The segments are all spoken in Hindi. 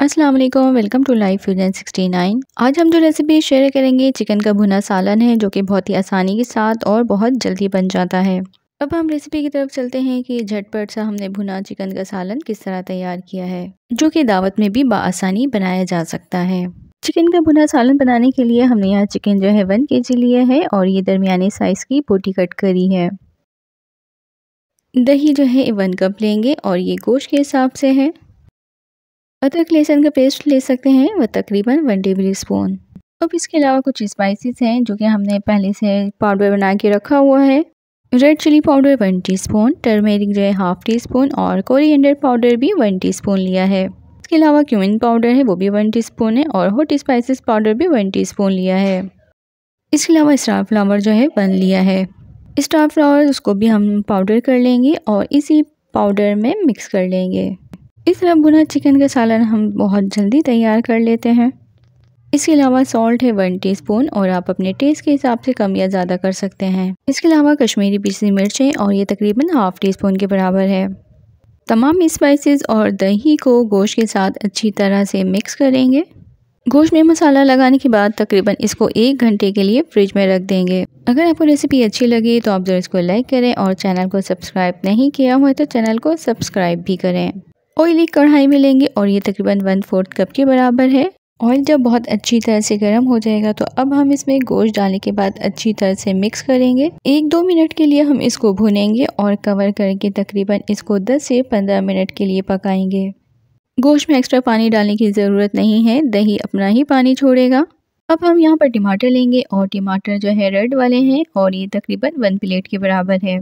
अस्सलाम वालेकुम वेलकम टू लाइफ फ्यूजन 69 आज हम जो रेसिपी शेयर करेंगे चिकन का भुना सालन है जो कि बहुत ही आसानी के साथ और बहुत जल्दी बन जाता है अब हम रेसिपी की तरफ चलते हैं कि झटपट सा हमने भुना चिकन का सालन किस तरह तैयार किया है जो कि दावत में भी बसानी बनाया जा सकता है चिकन का भुना सालन बनाने के लिए हमने यहाँ चिकन जो है वन के जी लिया है और ये दरमियाने साइज़ की बोटी कट करी है दही जो है वन कप लेंगे और ये गोश्त के हिसाब से है अदरक तो लहसन का पेस्ट ले सकते हैं वह तकरीबन वन टेबल स्पून अब इसके अलावा कुछ स्पाइसेस हैं जो कि हमने पहले से पाउडर बना के रखा हुआ है red chilli powder one teaspoon turmeric जो है हाफ टी स्पून और कोरिएंडर पाउडर भी वन टीस्पून लिया है इसके अलावा क्यूमिन पाउडर है वो भी वन टीस्पून है और हॉट स्पाइसेस पाउडर भी वन टीस्पून लिया है इसके अलावा स्टार फ्लावर जो है वन लिया है स्टार फ्लावर उसको भी हम पाउडर कर लेंगे और इसी पाउडर में मिक्स कर लेंगे इस तरह भुना चिकन का सालन हम बहुत जल्दी तैयार कर लेते हैं इसके अलावा सॉल्ट है वन टीस्पून और आप अपने टेस्ट के हिसाब से कम या ज़्यादा कर सकते हैं इसके अलावा कश्मीरी पीसी मिर्चें और ये तकरीबन हाफ़ टी स्पून के बराबर है तमाम स्पाइसेस और दही को गोश्त के साथ अच्छी तरह से मिक्स करेंगे गोश्त में मसाला लगाने के बाद तकरीबन इसको एक घंटे के लिए फ्रिज में रख देंगे अगर आपको रेसिपी अच्छी लगी तो आप ज़रूर इसको लाइक करें और चैनल को सब्सक्राइब नहीं किया हुआ तो चैनल को सब्सक्राइब भी करें ऑयल एक कढ़ाई में लेंगे और ये तकरीबन वन फोर्थ कप के बराबर है ऑयल जब बहुत अच्छी तरह से गर्म हो जाएगा तो अब हम इसमें गोश्त डालने के बाद अच्छी तरह से मिक्स करेंगे एक दो मिनट के लिए हम इसको भुनेंगे और कवर करके तकरीबन इसको 10 से 15 मिनट के लिए पकाएंगे गोश्त में एक्स्ट्रा पानी डालने की ज़रूरत नहीं है दही अपना ही पानी छोड़ेगा अब हम यहाँ पर टमाटर लेंगे और टमाटर जो है रेड वाले हैं और ये तकरीबन वन प्लेट के बराबर है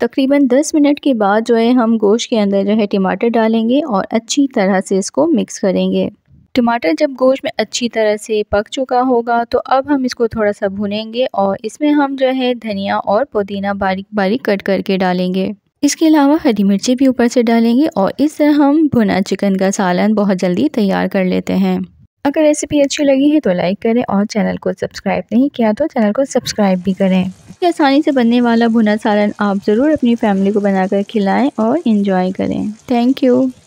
तकरीबन 10 मिनट के बाद जो है हम गोश्त के अंदर जो है टमाटर डालेंगे और अच्छी तरह से इसको मिक्स करेंगे टमाटर जब गोश्त में अच्छी तरह से पक चुका होगा तो अब हम इसको थोड़ा सा भुनेंगे और इसमें हम जो है धनिया और पुदीना बारीक बारीक कट करके डालेंगे इसके अलावा हरी मिर्ची भी ऊपर से डालेंगे और इस तरह हम भुना चिकन का सालन बहुत जल्दी तैयार कर लेते हैं अगर रेसिपी अच्छी लगी है तो लाइक करें और चैनल को सब्सक्राइब नहीं किया तो चैनल को सब्सक्राइब भी करें ही आसानी से बनने वाला भुना सालन आप ज़रूर अपनी फैमिली को बनाकर खिलाएं और इन्जॉय करें थैंक यू